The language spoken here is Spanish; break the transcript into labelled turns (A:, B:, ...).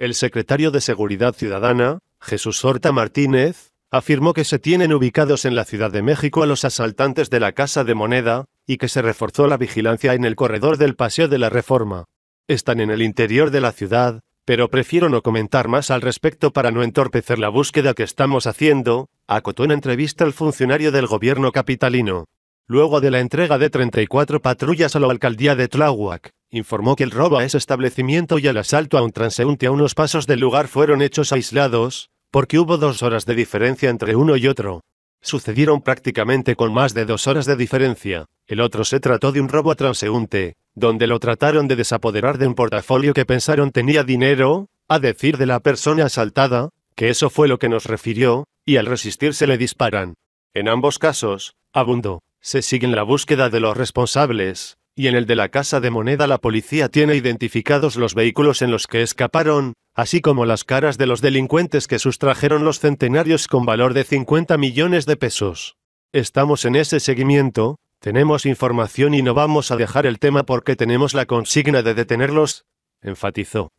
A: El secretario de Seguridad Ciudadana, Jesús Horta Martínez, afirmó que se tienen ubicados en la Ciudad de México a los asaltantes de la Casa de Moneda, y que se reforzó la vigilancia en el corredor del Paseo de la Reforma. Están en el interior de la ciudad, pero prefiero no comentar más al respecto para no entorpecer la búsqueda que estamos haciendo, acotó en entrevista el funcionario del gobierno capitalino. Luego de la entrega de 34 patrullas a la alcaldía de Tláhuac, informó que el robo a ese establecimiento y el asalto a un transeúnte a unos pasos del lugar fueron hechos aislados, porque hubo dos horas de diferencia entre uno y otro. Sucedieron prácticamente con más de dos horas de diferencia. El otro se trató de un robo a transeúnte, donde lo trataron de desapoderar de un portafolio que pensaron tenía dinero, a decir de la persona asaltada, que eso fue lo que nos refirió, y al resistirse le disparan. En ambos casos, abundo, se sigue en la búsqueda de los responsables, y en el de la Casa de Moneda la policía tiene identificados los vehículos en los que escaparon, así como las caras de los delincuentes que sustrajeron los centenarios con valor de 50 millones de pesos. Estamos en ese seguimiento, tenemos información y no vamos a dejar el tema porque tenemos la consigna de detenerlos, enfatizó.